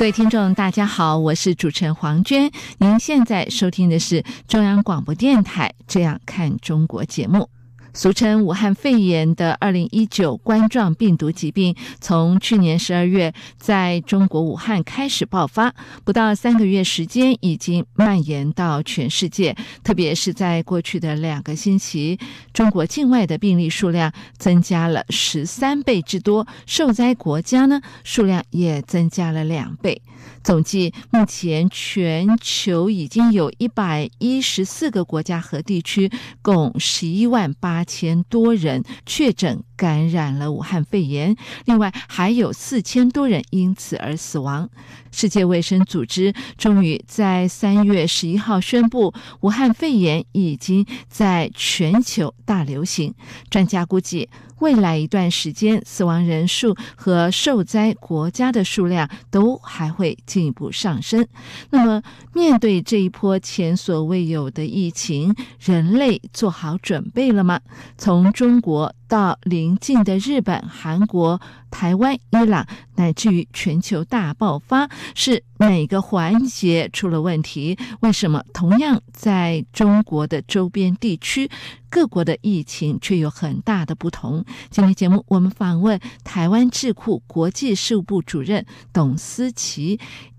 各位听众，大家好，我是主持人黄娟。您现在收听的是中央广播电台《这样看中国》节目。俗称武汉肺炎的二零一九冠状病毒疾病，从去年十二月在中国武汉开始爆发，不到三个月时间已经蔓延到全世界。特别是在过去的两个星期，中国境外的病例数量增加了十三倍之多，受灾国家呢数量也增加了两倍。总计目前全球已经有一百一十四个国家和地区，共十一万八。八千多人确诊感染了武汉肺炎，另外还有四千多人因此而死亡。世界卫生组织终于在三月十一号宣布，武汉肺炎已经在全球大流行。专家估计。未来一段时间，死亡人数和受灾国家的数量都还会进一步上升。那么，面对这一波前所未有的疫情，人类做好准备了吗？从中国。到邻近的日本、韩国、台湾、伊朗，乃至于全球大爆发，是哪个环节出了问题？为什么同样在中国的周边地区，各国的疫情却有很大的不同？今天节目我们访问台湾智库国际事务部主任董思琪，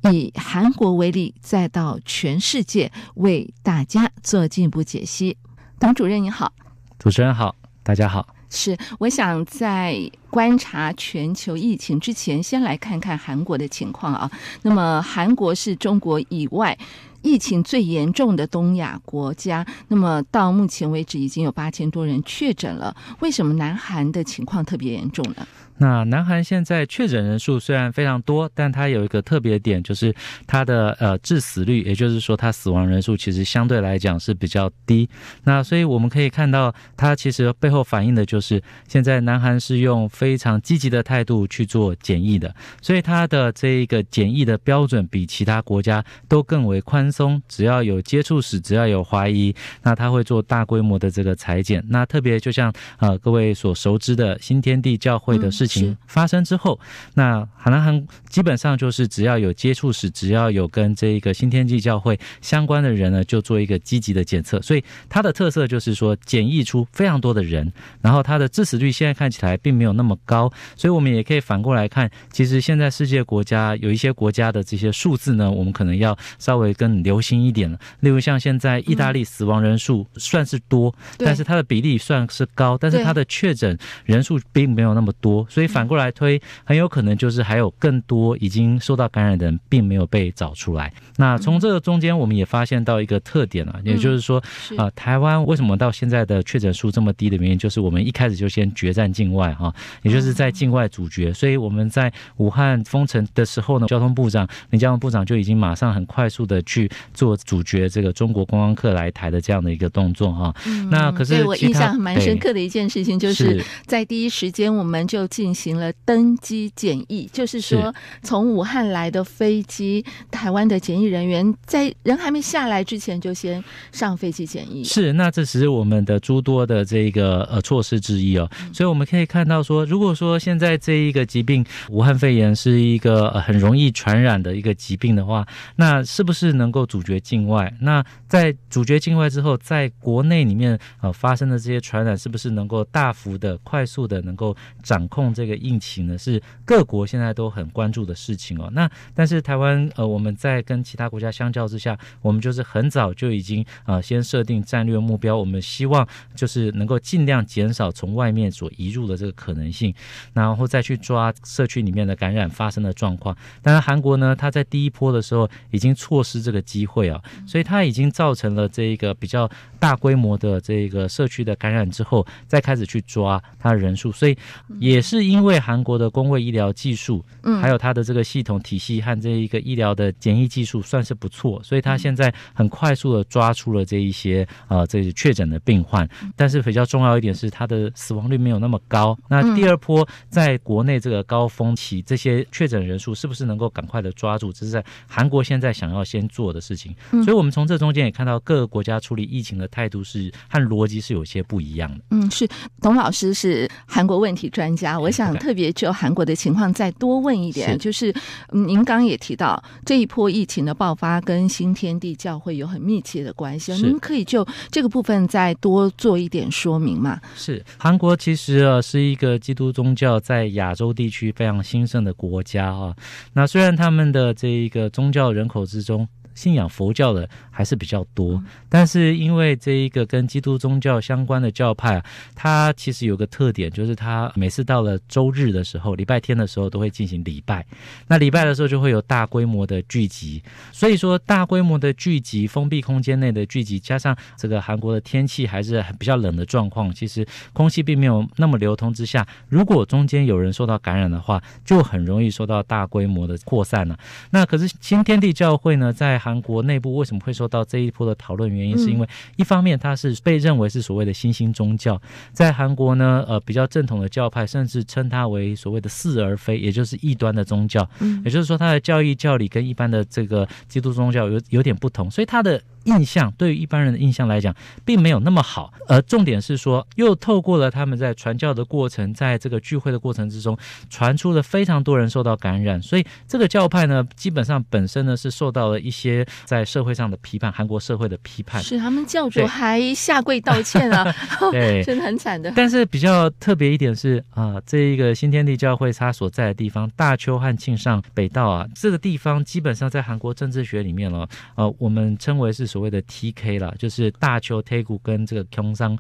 以韩国为例，再到全世界，为大家做进一步解析。董主任你好，主持人好，大家好。是，我想在观察全球疫情之前，先来看看韩国的情况啊。那么，韩国是中国以外疫情最严重的东亚国家。那么，到目前为止，已经有八千多人确诊了。为什么南韩的情况特别严重呢？那南韩现在确诊人数虽然非常多，但它有一个特别点，就是它的呃致死率，也就是说它死亡人数其实相对来讲是比较低。那所以我们可以看到，它其实背后反映的就是现在南韩是用非常积极的态度去做检疫的，所以它的这一个检疫的标准比其他国家都更为宽松，只要有接触史，只要有怀疑，那他会做大规模的这个裁剪。那特别就像呃各位所熟知的新天地教会的事情。发生之后，那海南航基本上就是只要有接触史，只要有跟这个新天地教会相关的人呢，就做一个积极的检测。所以它的特色就是说，检疫出非常多的人，然后它的致死率现在看起来并没有那么高。所以我们也可以反过来看，其实现在世界国家有一些国家的这些数字呢，我们可能要稍微更留心一点了。例如像现在意大利死亡人数算是多，但是它的比例算是高，但是它的确诊人数并没有那么多。所以所以反过来推，很有可能就是还有更多已经受到感染的人并没有被找出来。那从这个中间，我们也发现到一个特点啊，也就是说，啊，台湾为什么到现在的确诊数这么低的原因，就是我们一开始就先决战境外哈，也就是在境外主角。所以我们在武汉封城的时候呢，交通部长林佳龙部长就已经马上很快速的去做主角这个中国观光客来台的这样的一个动作啊。那可是我印象蛮深刻的一件事情，就是在第一时间我们就。进行了登机检疫，就是说从武汉来的飞机，台湾的检疫人员在人还没下来之前就先上飞机检疫。是，那这是我们的诸多的这个呃措施之一哦。所以我们可以看到说，如果说现在这一个疾病武汉肺炎是一个很容易传染的一个疾病的话，那是不是能够阻绝境外？那在阻绝境外之后，在国内里面呃发生的这些传染，是不是能够大幅的、快速的能够掌控？这个疫情呢是各国现在都很关注的事情哦。那但是台湾呃，我们在跟其他国家相较之下，我们就是很早就已经啊先设定战略目标，我们希望就是能够尽量减少从外面所移入的这个可能性，然后再去抓社区里面的感染发生的状况。但是韩国呢，它在第一波的时候已经错失这个机会啊，所以它已经造成了这一个比较大规模的这个社区的感染之后，再开始去抓它人数，所以也是。因为韩国的公卫医疗技术，嗯，还有它的这个系统体系和这一个医疗的检疫技术算是不错，所以它现在很快速的抓出了这一些呃这些确诊的病患。但是比较重要一点是，它的死亡率没有那么高。那第二波在国内这个高峰期，这些确诊人数是不是能够赶快的抓住？这是在韩国现在想要先做的事情。所以，我们从这中间也看到各个国家处理疫情的态度是和逻辑是有些不一样的。嗯，是，董老师是韩国问题专家，我。想特别就韩国的情况再多问一点，就是您刚也提到这一波疫情的爆发跟新天地教会有很密切的关系，您可以就这个部分再多做一点说明嘛？是，韩国其实啊是一个基督宗教在亚洲地区非常兴盛的国家啊。那虽然他们的这一个宗教人口之中，信仰佛教的还是比较多，但是因为这一个跟基督宗教相关的教派，它其实有个特点，就是它每次到了周日的时候、礼拜天的时候都会进行礼拜。那礼拜的时候就会有大规模的聚集，所以说大规模的聚集、封闭空间内的聚集，加上这个韩国的天气还是比较冷的状况，其实空气并没有那么流通之下，如果中间有人受到感染的话，就很容易受到大规模的扩散了。那可是新天地教会呢，在韩国内部为什么会受到这一波的讨论？原因是因为一方面它是被认为是所谓的新兴宗教，在韩国呢，呃，比较正统的教派甚至称它为所谓的似而非，也就是异端的宗教。嗯，也就是说，它的教义教理跟一般的这个基督宗教有有点不同，所以它的。印象对于一般人的印象来讲，并没有那么好。而重点是说，又透过了他们在传教的过程，在这个聚会的过程之中，传出了非常多人受到感染。所以这个教派呢，基本上本身呢是受到了一些在社会上的批判，韩国社会的批判。是他们教主还下跪道歉啊，对，真的很惨的。但是比较特别一点是啊，这一个新天地教会它所在的地方大邱和庆尚北道啊，这个地方基本上在韩国政治学里面了，呃，我们称为是。所谓的 TK 了，就是大邱、铁谷跟这个空商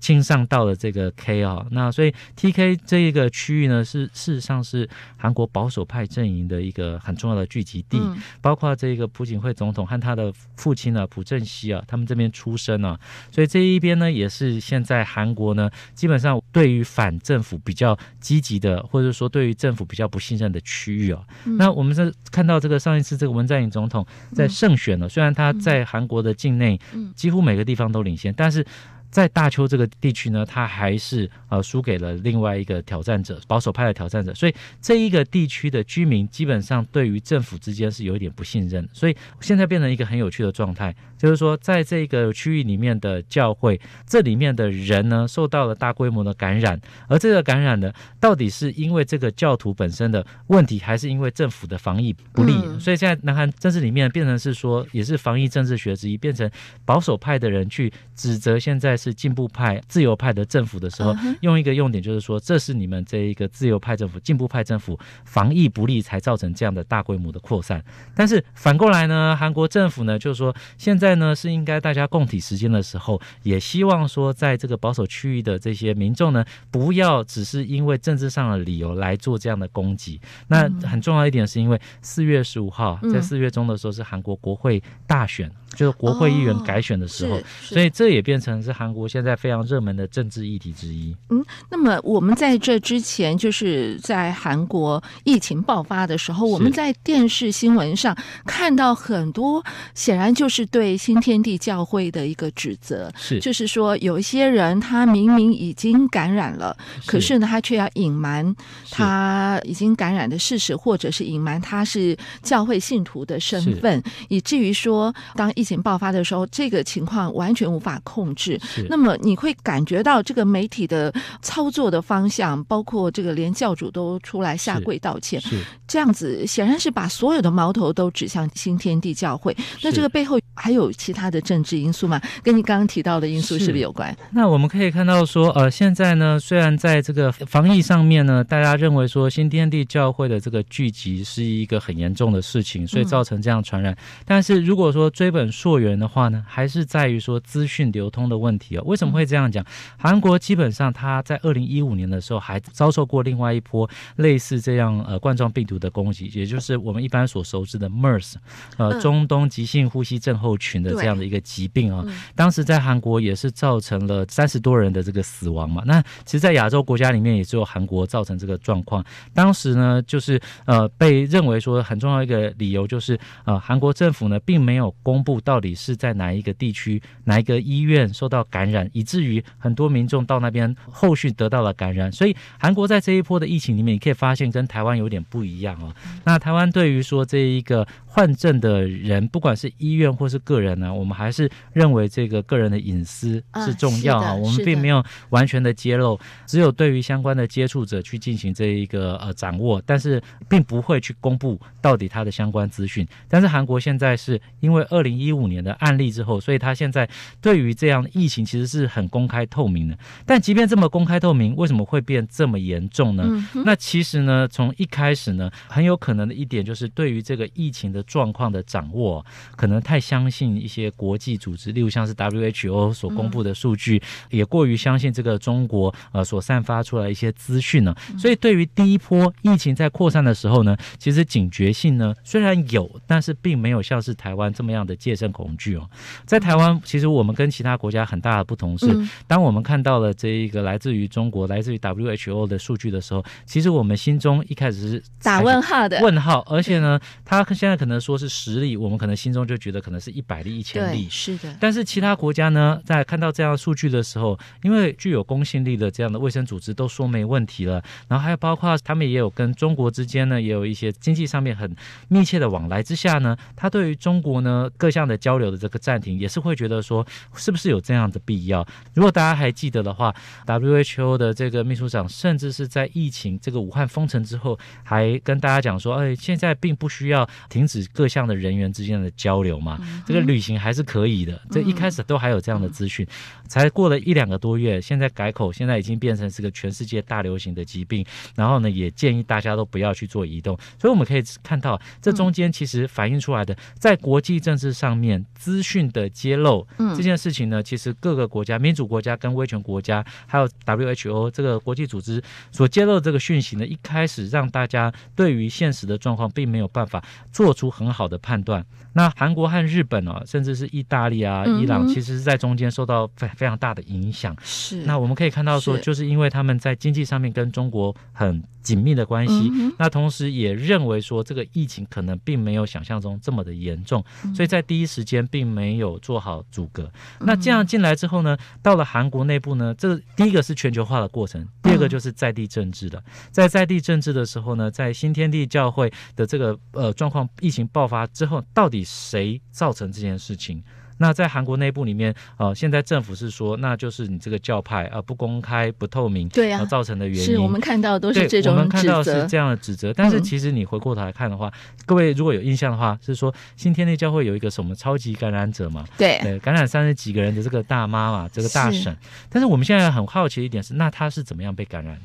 亲上道的这个 K 啊，那所以 TK 这一个区域呢，是事实上是韩国保守派阵营的一个很重要的聚集地，包括这个朴槿惠总统和他的父亲啊，朴正熙啊，他们这边出生啊，所以这一边呢，也是现在韩国呢，基本上对于反政府比较积极的，或者说对于政府比较不信任的区域啊。那我们是看到这个上一次这个文在寅总统在胜选了，虽然他在韩。国的境内，几乎每个地方都领先，但是在大邱这个地区呢，他还是呃输给了另外一个挑战者，保守派的挑战者，所以这一个地区的居民基本上对于政府之间是有一点不信任，所以现在变成一个很有趣的状态。就是说，在这个区域里面的教会，这里面的人呢，受到了大规模的感染。而这个感染呢，到底是因为这个教徒本身的问题，还是因为政府的防疫不力？所以现在南韩政治里面变成是说，也是防疫政治学之一，变成保守派的人去指责现在是进步派、自由派的政府的时候，用一个用点就是说，这是你们这一个自由派政府、进步派政府防疫不力，才造成这样的大规模的扩散。但是反过来呢，韩国政府呢，就是说现在。在呢是应该大家共体时间的时候，也希望说，在这个保守区域的这些民众呢，不要只是因为政治上的理由来做这样的攻击。那很重要一点是因为四月十五号，在四月中的时候是韩国国会大选。就是国会议员改选的时候，所以这也变成是韩国现在非常热门的政治议题之一。嗯，那么我们在这之前，就是在韩国疫情爆发的时候，我们在电视新闻上看到很多显然就是对新天地教会的一个指责，是就是说有一些人他明明已经感染了，可是呢他却要隐瞒他已经感染的事实，或者是隐瞒他是教会信徒的身份，以至于说当一疫情爆发的时候，这个情况完全无法控制。那么你会感觉到这个媒体的操作的方向，包括这个连教主都出来下跪道歉，这样子显然是把所有的矛头都指向新天地教会。那这个背后还有其他的政治因素吗？跟你刚刚提到的因素是不是有关？那我们可以看到说，呃，现在呢，虽然在这个防疫上面呢，大家认为说新天地教会的这个聚集是一个很严重的事情，所以造成这样传染。但是如果说追本，溯源的话呢，还是在于说资讯流通的问题啊。为什么会这样讲？韩国基本上它在二零一五年的时候还遭受过另外一波类似这样呃冠状病毒的攻击，也就是我们一般所熟知的 MERS，呃中东急性呼吸症候群的这样的一个疾病啊。当时在韩国也是造成了三十多人的这个死亡嘛。那其实，在亚洲国家里面也只有韩国造成这个状况。当时呢，就是呃被认为说很重要一个理由就是呃韩国政府呢并没有公布。到底是在哪一个地区、哪一个医院受到感染，以至于很多民众到那边后续得到了感染。所以韩国在这一波的疫情里面，你可以发现跟台湾有点不一样哦。那台湾对于说这一个患症的人，不管是医院或是个人呢，我们还是认为这个个人的隐私是重要啊，我们并没有完全的揭露，只有对于相关的接触者去进行这一个呃掌握，但是并不会去公布到底他的相关资讯。但是韩国现在是因为二零一一五年的案例之后，所以他现在对于这样疫情其实是很公开透明的。但即便这么公开透明，为什么会变这么严重呢？那其实呢，从一开始呢，很有可能的一点就是对于这个疫情的状况的掌握，可能太相信一些国际组织，例如像是 WHO 所公布的数据，也过于相信这个中国呃所散发出来一些资讯呢。所以对于第一波疫情在扩散的时候呢，其实警觉性呢虽然有，但是并没有像是台湾这么样的健。生恐惧哦，在台湾，其实我们跟其他国家很大的不同是，当我们看到了这一个来自于中国、来自于 WHO 的数据的时候，其实我们心中一开始是打问号的。问号，而且呢，他现在可能说是十例，我们可能心中就觉得可能是一百例、一千例。是的。但是其他国家呢，在看到这样数据的时候，因为具有公信力的这样的卫生组织都说没问题了，然后还有包括他们也有跟中国之间呢，也有一些经济上面很密切的往来之下呢，他对于中国呢各项。的交流的这个暂停也是会觉得说是不是有这样的必要？如果大家还记得的话，WHO 的这个秘书长甚至是在疫情这个武汉封城之后，还跟大家讲说：“哎，现在并不需要停止各项的人员之间的交流嘛，这个旅行还是可以的。”这一开始都还有这样的资讯，才过了一两个多月，现在改口，现在已经变成是个全世界大流行的疾病。然后呢，也建议大家都不要去做移动。所以我们可以看到，这中间其实反映出来的，在国际政治上。面资讯的揭露，这件事情呢，其实各个国家民主国家跟威权国家，还有 WHO 这个国际组织所揭露这个讯息呢，一开始让大家对于现实的状况并没有办法做出很好的判断。那韩国和日本哦，甚至是意大利啊、伊朗，其实是在中间受到非非常大的影响。是，那我们可以看到说，就是因为他们在经济上面跟中国很。紧密的关系，那同时也认为说这个疫情可能并没有想象中这么的严重，所以在第一时间并没有做好阻隔。那这样进来之后呢，到了韩国内部呢，这第一个是全球化的过程，第二个就是在地政治的，在在地政治的时候呢，在新天地教会的这个呃状况，疫情爆发之后，到底谁造成这件事情？那在韩国内部里面，呃，现在政府是说，那就是你这个教派啊，不公开、不透明，对啊，造成的原因是我们看到都是这种我们看到是这样的指责。但是其实你回过头来看的话，各位如果有印象的话，是说新天地教会有一个什么超级感染者嘛？对，感染三十几个人的这个大妈嘛，这个大婶。但是我们现在很好奇的一点是，那他是怎么样被感染的？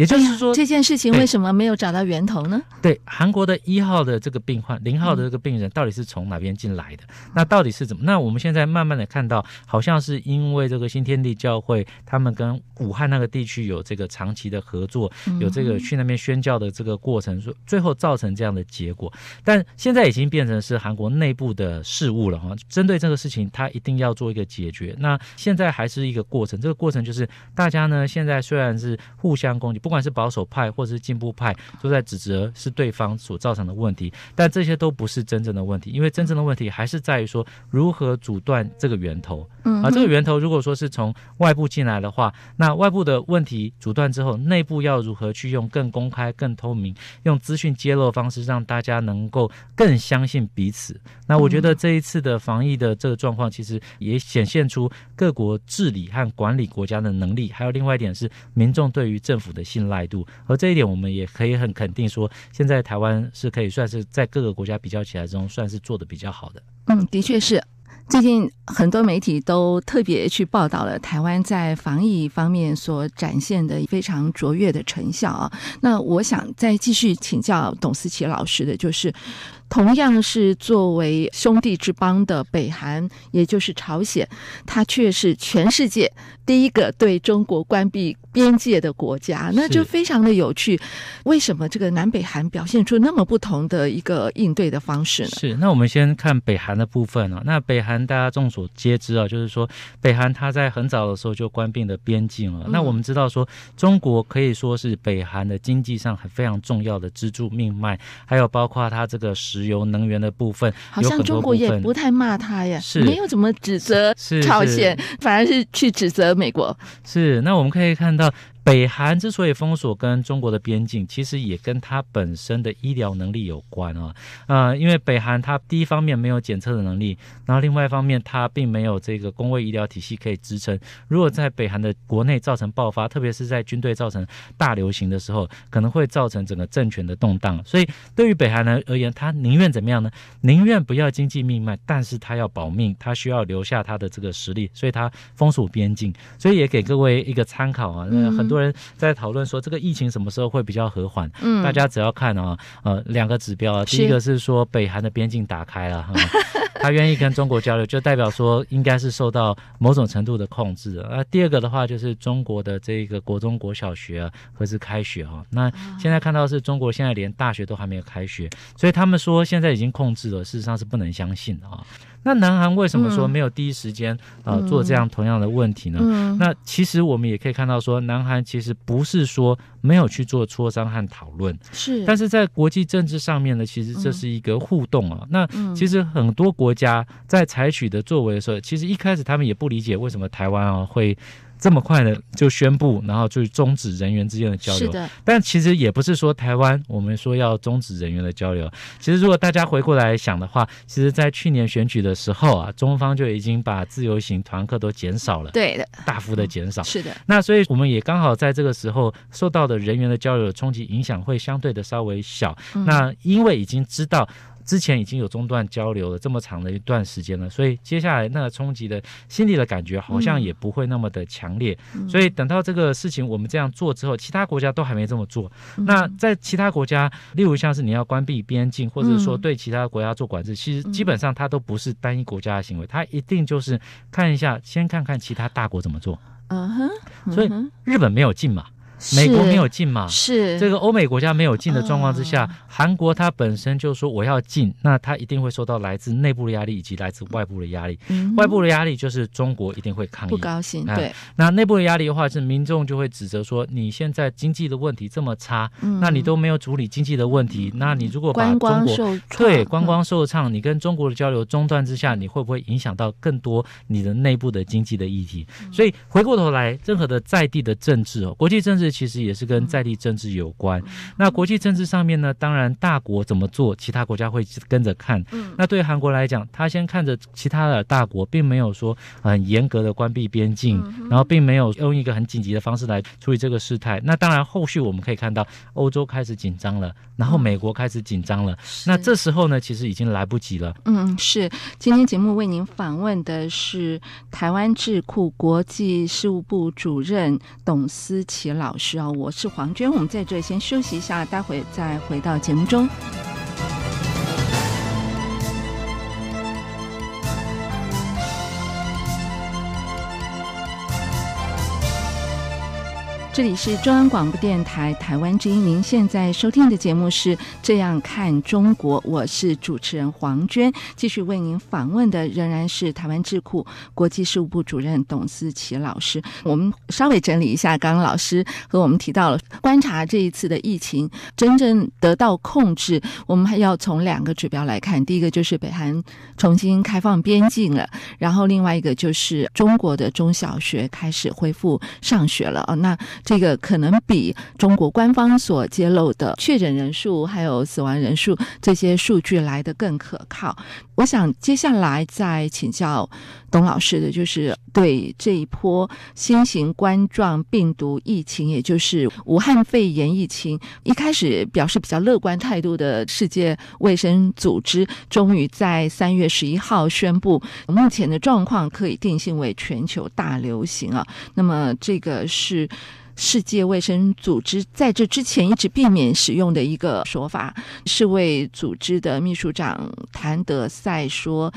也就是说，这件事情为什么没有找到源头呢？对，韩国的一号的这个病患，零号的这个病人到底是从哪边进来的？那到底是怎么？那我们现在慢慢的看到，好像是因为这个新天地教会，他们跟武汉那个地区有这个长期的合作，有这个去那边宣教的这个过程，说最后造成这样的结果。但现在已经变成是韩国内部的事物了哈。针对这个事情，他一定要做一个解决。那现在还是一个过程，这个过程就是大家呢，现在虽然是互相攻击不。不管是保守派或者是进步派，都在指责是对方所造成的问题，但这些都不是真正的问题，因为真正的问题还是在于说如何阻断这个源头。嗯，而这个源头如果说是从外部进来的话，那外部的问题阻断之后，内部要如何去用更公开、更透明，用资讯揭露的方式，让大家能够更相信彼此。那我觉得这一次的防疫的这个状况，其实也显现出各国治理和管理国家的能力。还有另外一点是，民众对于政府的。信赖度，而这一点我们也可以很肯定说，现在台湾是可以算是在各个国家比较起来中，算是做的比较好的。嗯，的确是。最近很多媒体都特别去报道了台湾在防疫方面所展现的非常卓越的成效啊。那我想再继续请教董思琪老师的就是。同样是作为兄弟之邦的北韩，也就是朝鲜，它却是全世界第一个对中国关闭边界的国家，那就非常的有趣。为什么这个南北韩表现出那么不同的一个应对的方式呢？是那我们先看北韩的部分啊。那北韩大家众所皆知啊，就是说北韩它在很早的时候就关闭了边境了。那我们知道说，中国可以说是北韩的经济上非常重要的支柱命脉，还有包括它这个时。石油能源的部分，好像中国也不太骂他呀，没有怎么指责朝鲜，反而是去指责美国。是，那我们可以看到。北韩之所以封锁跟中国的边境，其实也跟它本身的医疗能力有关啊。呃，因为北韩它第一方面没有检测的能力，然后另外一方面它并没有这个公卫医疗体系可以支撑。如果在北韩的国内造成爆发，特别是在军队造成大流行的时候，可能会造成整个政权的动荡。所以对于北韩来而言，他宁愿怎么样呢？宁愿不要经济命脉，但是他要保命，他需要留下他的这个实力，所以他封锁边境。所以也给各位一个参考啊，那很。多人在讨论说，这个疫情什么时候会比较和缓？嗯，大家只要看啊，呃，两个指标啊，第一个是说北韩的边境打开了，他愿意跟中国交流，就代表说应该是受到某种程度的控制啊。第二个的话就是中国的这个国中国小学何时开学哈？那现在看到是中国现在连大学都还没有开学，所以他们说现在已经控制了，事实上是不能相信的啊。那南韩为什么说没有第一时间呃做这样同样的问题呢？那其实我们也可以看到说，南韩其实不是说没有去做磋商和讨论，是。但是在国际政治上面呢，其实这是一个互动啊。那其实很多国家在采取的作为的时候，其实一开始他们也不理解为什么台湾啊会。这么快的就宣布，然后就终止人员之间的交流。是的，但其实也不是说台湾，我们说要终止人员的交流。其实如果大家回过来想的话，其实在去年选举的时候啊，中方就已经把自由行团客都减少了，对的，大幅的减少。是的，那所以我们也刚好在这个时候受到的人员的交流冲击影响会相对的稍微小。那因为已经知道。之前已经有中断交流了这么长的一段时间了，所以接下来那个冲击的心理的感觉好像也不会那么的强烈。所以等到这个事情我们这样做之后，其他国家都还没这么做。那在其他国家，例如像是你要关闭边境，或者说对其他国家做管制，其实基本上它都不是单一国家的行为，它一定就是看一下，先看看其他大国怎么做。嗯哼，所以日本没有进嘛。美国没有进嘛？是这个欧美国家没有进的状况之下，韩国它本身就说我要进，那它一定会受到来自内部的压力以及来自外部的压力。外部的压力就是中国一定会抗议，不高兴。对，那内部的压力的话是民众就会指责说，你现在经济的问题这么差，那你都没有处理经济的问题，那你如果把中国对观光受创，你跟中国的交流中断之下，你会不会影响到更多你的内部的经济的议题？所以回过头来，任何的在地的政治哦，国际政治。其实也是跟在地政治有关。那国际政治上面呢，当然大国怎么做，其他国家会跟着看。那对韩国来讲，他先看着其他的大国，并没有说很严格的关闭边境，然后并没有用一个很紧急的方式来处理这个事态。那当然后续我们可以看到，欧洲开始紧张了，然后美国开始紧张了。那这时候呢，其实已经来不及了。嗯，是。今天节目为您访问的是台湾智库国际事务部主任董思琪老。是啊，我是黄娟，我们在这先休息一下，待会再回到节目中。这里是中央广播电台台湾之音，您现在收听的节目是《这样看中国》，我是主持人黄娟。继续为您访问的仍然是台湾智库国际事务部主任董思琪老师。我们稍微整理一下，刚刚老师和我们提到了观察这一次的疫情真正得到控制，我们还要从两个指标来看。第一个就是北韩重新开放边境了，然后另外一个就是中国的中小学开始恢复上学了。哦，那。这个可能比中国官方所揭露的确诊人数、还有死亡人数这些数据来的更可靠。我想接下来再请教董老师的就是对这一波新型冠状病毒疫情，也就是武汉肺炎疫情，一开始表示比较乐观态度的世界卫生组织，终于在三月十一号宣布，目前的状况可以定性为全球大流行啊。那么，这个是世界卫生组织在这之前一直避免使用的一个说法。世卫组织的秘书长谭德塞。再说。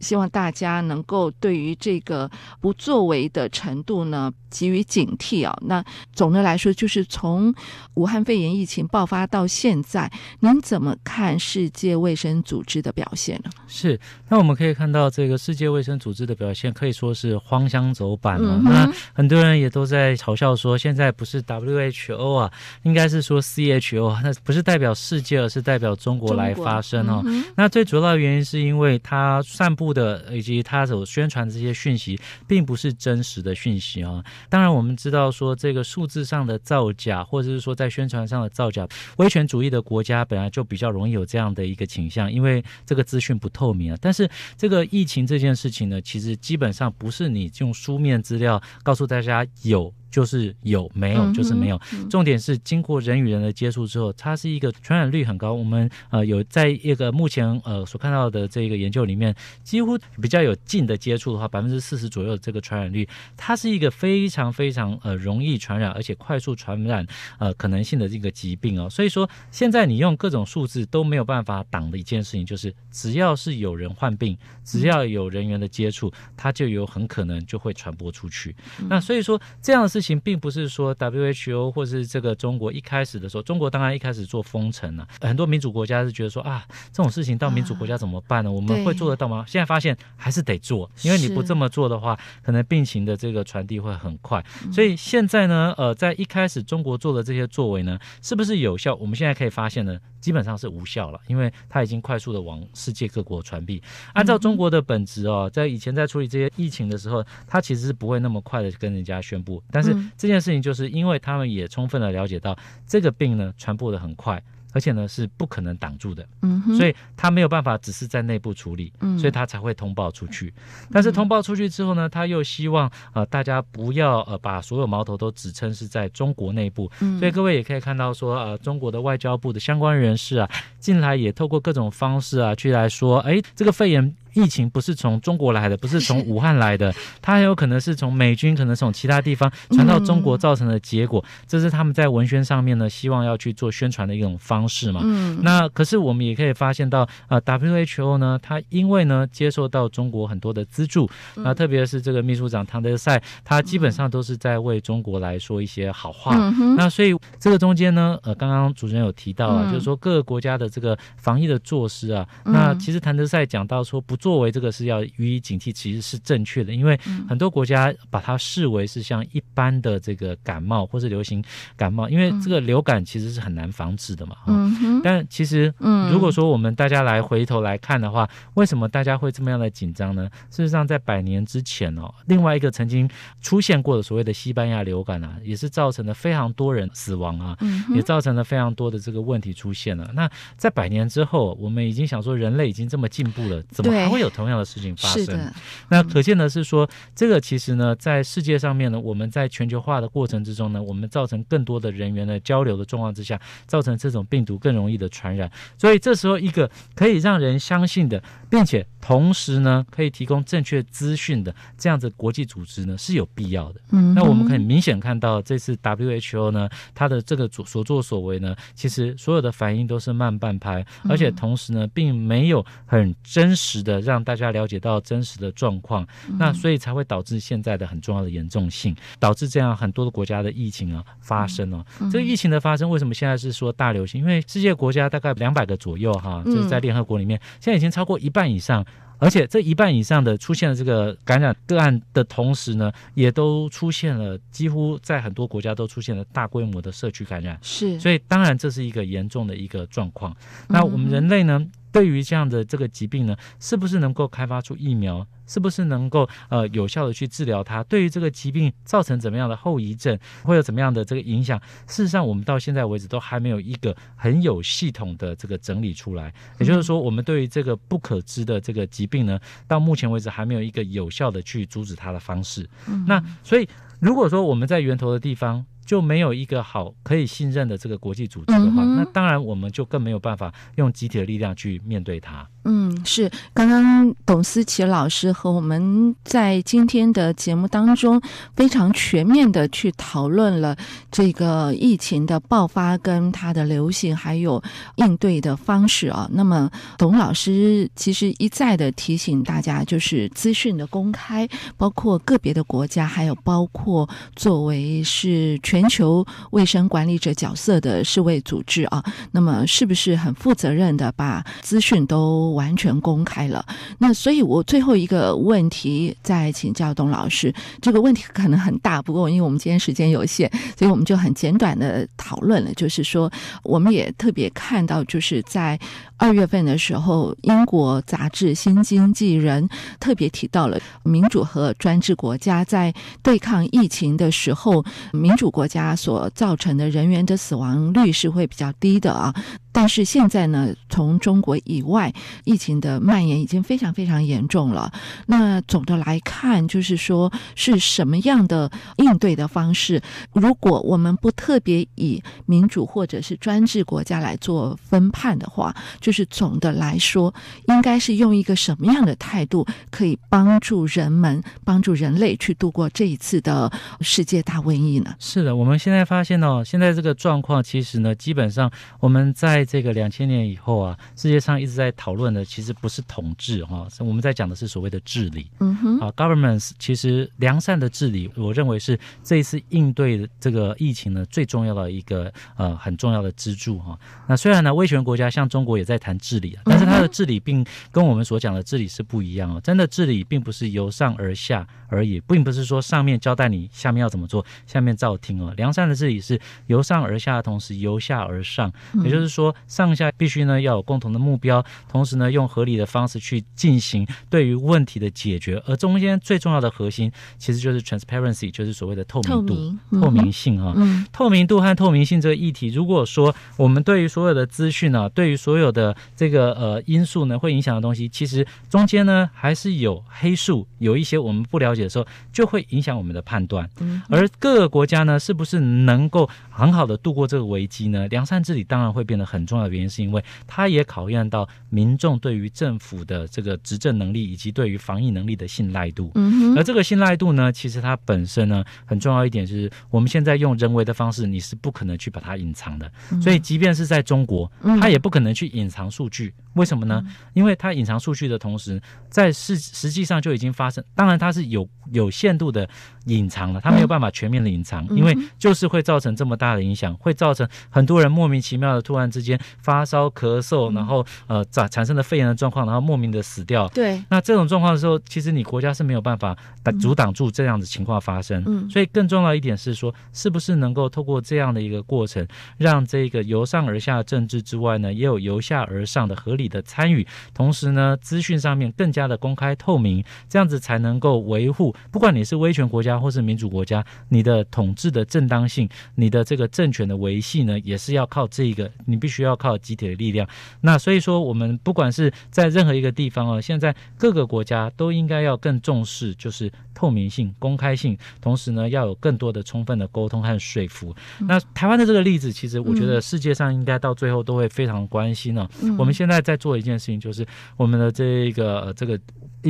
希望大家能够对于这个不作为的程度呢，给予警惕啊。那总的来说，就是从武汉肺炎疫情爆发到现在，您怎么看世界卫生组织的表现呢？是，那我们可以看到，这个世界卫生组织的表现可以说是荒腔走板了。那很多人也都在嘲笑说，现在不是 WHO 啊，应该是说 CHO，那不是代表世界，而是代表中国来发声哦。那最主要的原因是因为它散布。的以及他所宣传这些讯息，并不是真实的讯息啊！当然，我们知道说这个数字上的造假，或者是说在宣传上的造假，威权主义的国家本来就比较容易有这样的一个倾向，因为这个资讯不透明啊。但是这个疫情这件事情呢，其实基本上不是你用书面资料告诉大家有。就是有，没有就是没有。重点是经过人与人的接触之后，它是一个传染率很高。我们呃有在一个目前呃所看到的这个研究里面，几乎比较有近的接触的话，百分之四十左右的这个传染率，它是一个非常非常呃容易传染，而且快速传染呃可能性的这个疾病哦。所以说现在你用各种数字都没有办法挡的一件事情，就是只要是有人患病，只要有人员的接触，它就有很可能就会传播出去。那所以说这样。事情并不是说 WHO 或是这个中国一开始的时候，中国当然一开始做封城了。很多民主国家是觉得说啊，这种事情到民主国家怎么办呢？我们会做得到吗？现在发现还是得做，因为你不这么做的话，可能病情的这个传递会很快。所以现在呢，呃，在一开始中国做的这些作为呢，是不是有效？我们现在可以发现呢，基本上是无效了，因为它已经快速的往世界各国传递。按照中国的本质哦，在以前在处理这些疫情的时候，它其实是不会那么快的跟人家宣布，但是。这件事情就是因为他们也充分的了解到这个病呢传播的很快，而且呢是不可能挡住的，嗯，所以他没有办法只是在内部处理，嗯，所以他才会通报出去。但是通报出去之后呢，他又希望呃大家不要呃把所有矛头都指称是在中国内部，所以各位也可以看到说呃中国的外交部的相关人士啊进来也透过各种方式啊去来说，哎这个肺炎。疫情不是从中国来的，不是从武汉来的，它很有可能是从美军，可能从其他地方传到中国造成的结果。这是他们在文宣上面呢，希望要去做宣传的一种方式嘛。嗯，那可是我们也可以发现到啊，WHO 呢，它因为呢接受到中国很多的资助，那特别是这个秘书长唐德赛，他基本上都是在为中国来说一些好话。那所以这个中间呢，呃，刚刚主持人有提到啊，就是说各个国家的这个防疫的措施啊，那其实谭德赛讲到说不。作为这个是要予以警惕，其实是正确的，因为很多国家把它视为是像一般的这个感冒或者流行感冒，因为这个流感其实是很难防止的嘛。嗯哼。但其实，嗯，如果说我们大家来回头来看的话，为什么大家会这么样的紧张呢？事实上，在百年之前哦，另外一个曾经出现过的所谓的西班牙流感啊，也是造成了非常多人死亡啊，也造成了非常多的这个问题出现了。那在百年之后，我们已经想说，人类已经这么进步了，怎么还会？会有同样的事情发生。那可见呢，是说这个其实呢，在世界上面呢，我们在全球化的过程之中呢，我们造成更多的人员的交流的状况之下，造成这种病毒更容易的传染。所以这时候，一个可以让人相信的，并且同时呢，可以提供正确资讯的这样子国际组织呢，是有必要的。嗯，那我们可以明显看到，这次 WHO 呢，它的这个所所作所为呢，其实所有的反应都是慢半拍，而且同时呢，并没有很真实的。让大家了解到真实的状况，那所以才会导致现在的很重要的严重性，导致这样很多的国家的疫情啊发生啊。这个疫情的发生，为什么现在是说大流行？因为世界国家大概两百个左右哈，就是在联合国里面，现在已经超过一半以上，而且这一半以上的出现了这个感染个案的同时呢，也都出现了几乎在很多国家都出现了大规模的社区感染，是。所以当然这是一个严重的一个状况。那我们人类呢？对于这样的这个疾病呢，是不是能够开发出疫苗？是不是能够呃有效的去治疗它？对于这个疾病造成怎么样的后遗症，会有怎么样的这个影响？事实上，我们到现在为止都还没有一个很有系统的这个整理出来。也就是说，我们对于这个不可知的这个疾病呢，到目前为止还没有一个有效的去阻止它的方式。那所以，如果说我们在源头的地方。就没有一个好可以信任的这个国际组织的话，那当然我们就更没有办法用集体的力量去面对它。嗯，是。刚刚董思琪老师和我们在今天的节目当中非常全面的去讨论了这个疫情的爆发跟它的流行，还有应对的方式啊。那么董老师其实一再的提醒大家，就是资讯的公开，包括个别的国家，还有包括作为是全。全球卫生管理者角色的世卫组织啊，那么是不是很负责任的把资讯都完全公开了？那所以，我最后一个问题再请教董老师，这个问题可能很大，不过因为我们今天时间有限，所以我们就很简短的讨论了。就是说，我们也特别看到，就是在二月份的时候，英国杂志《新经济人》特别提到了民主和专制国家在对抗疫情的时候，民主国。国家所造成的人员的死亡率是会比较低的啊。但是现在呢，从中国以外疫情的蔓延已经非常非常严重了。那总的来看，就是说是什么样的应对的方式？如果我们不特别以民主或者是专制国家来做分判的话，就是总的来说，应该是用一个什么样的态度可以帮助人们、帮助人类去度过这一次的世界大瘟疫呢？是的，我们现在发现哦，现在这个状况其实呢，基本上我们在。这个两千年以后啊，世界上一直在讨论的，其实不是统治哈，我们在讲的是所谓的治理。嗯哼，啊，governments 其实良善的治理，我认为是这一次应对这个疫情呢最重要的一个呃很重要的支柱哈。那虽然呢，威权国家像中国也在谈治理啊，但是它的治理并跟我们所讲的治理是不一样哦。真的治理并不是由上而下而已，并不是说上面交代你下面要怎么做，下面照听哦。良善的治理是由上而下的同时由下而上，也就是说。上下必须呢要有共同的目标，同时呢用合理的方式去进行对于问题的解决，而中间最重要的核心其实就是 transparency，就是所谓的透明度、透明性啊。嗯。透明度和透明性这个议题，如果说我们对于所有的资讯呢，对于所有的这个呃因素呢会影响的东西，其实中间呢还是有黑数，有一些我们不了解的时候，就会影响我们的判断。嗯。而各个国家呢，是不是能够很好的度过这个危机呢？良善治理当然会变得很。重要的原因是因为它也考验到民众对于政府的这个执政能力以及对于防疫能力的信赖度。嗯，这个信赖度呢，其实它本身呢很重要一点就是，我们现在用人为的方式，你是不可能去把它隐藏的。所以，即便是在中国，它也不可能去隐藏数据。为什么呢？因为它隐藏数据的同时，在实实际上就已经发生。当然，它是有有限度的。隐藏了，它没有办法全面的隐藏，因为就是会造成这么大的影响，会造成很多人莫名其妙的突然之间发烧、咳嗽，然后呃产产生了肺炎的状况，然后莫名的死掉。对，那这种状况的时候，其实你国家是没有办法挡阻挡住这样的情况发生。嗯，所以更重要一点是说，是不是能够透过这样的一个过程，让这个由上而下的政治之外呢，也有由下而上的合理的参与，同时呢，资讯上面更加的公开透明，这样子才能够维护，不管你是威权国家。或是民主国家，你的统治的正当性，你的这个政权的维系呢，也是要靠这一个，你必须要靠集体的力量。那所以说，我们不管是在任何一个地方啊，现在各个国家都应该要更重视，就是透明性、公开性，同时呢，要有更多的充分的沟通和说服。那台湾的这个例子，其实我觉得世界上应该到最后都会非常关心呢。我们现在在做一件事情，就是我们的这个这个。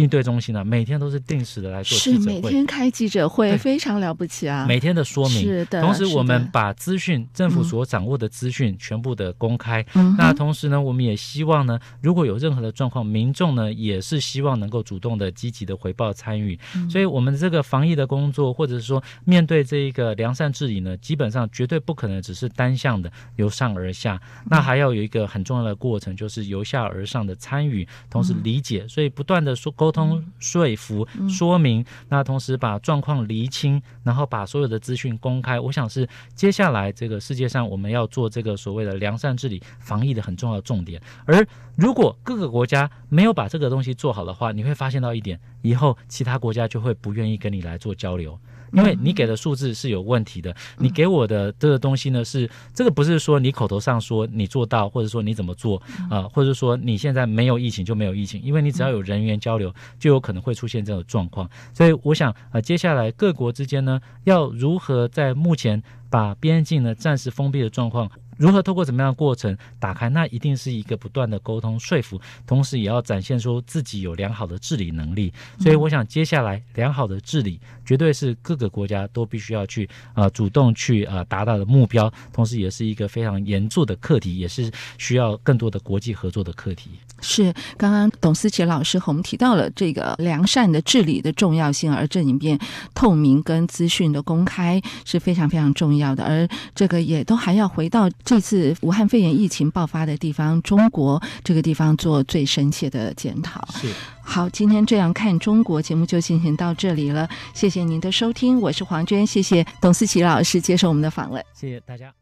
应对中心呢，每天都是定时的来做记者会，是每天开记者会，非常了不起啊！每天的说明，是的。同时，我们把资讯政府所掌握的资讯全部的公开。那同时呢，我们也希望呢，如果有任何的状况，民众呢也是希望能够主动的、积极的回报参与。所以，我们这个防疫的工作，或者是说面对这一个良善治理呢，基本上绝对不可能只是单向的由上而下，那还要有一个很重要的过程，就是由下而上的参与，同时理解。所以，不断的说沟。沟通、说服、说明，那同时把状况厘清，然后把所有的资讯公开。我想是接下来这个世界上，我们要做这个所谓的良善治理、防疫的很重要的重点。而如果各个国家没有把这个东西做好的话，你会发现到一点，以后其他国家就会不愿意跟你来做交流。因为你给的数字是有问题的，你给我的这个东西呢是这个不是说你口头上说你做到，或者说你怎么做啊，或者说你现在没有疫情就没有疫情，因为你只要有人员交流就有可能会出现这种状况，所以我想啊，接下来各国之间呢要如何在目前把边境呢暂时封闭的状况。如何透过怎么样的过程打开？那一定是一个不断的沟通说服，同时也要展现出自己有良好的治理能力。所以，我想接下来良好的治理绝对是各个国家都必须要去呃主动去呃达到的目标，同时也是一个非常严重的课题，也是需要更多的国际合作的课题。是刚刚董思琪老师和我们提到了这个良善的治理的重要性，而这里面透明跟资讯的公开是非常非常重要的，而这个也都还要回到。这次武汉肺炎疫情爆发的地方，中国这个地方做最深切的检讨。是，好，今天这样看中国节目就进行到这里了。谢谢您的收听，我是黄娟，谢谢董思琪老师接受我们的访问，谢谢大家。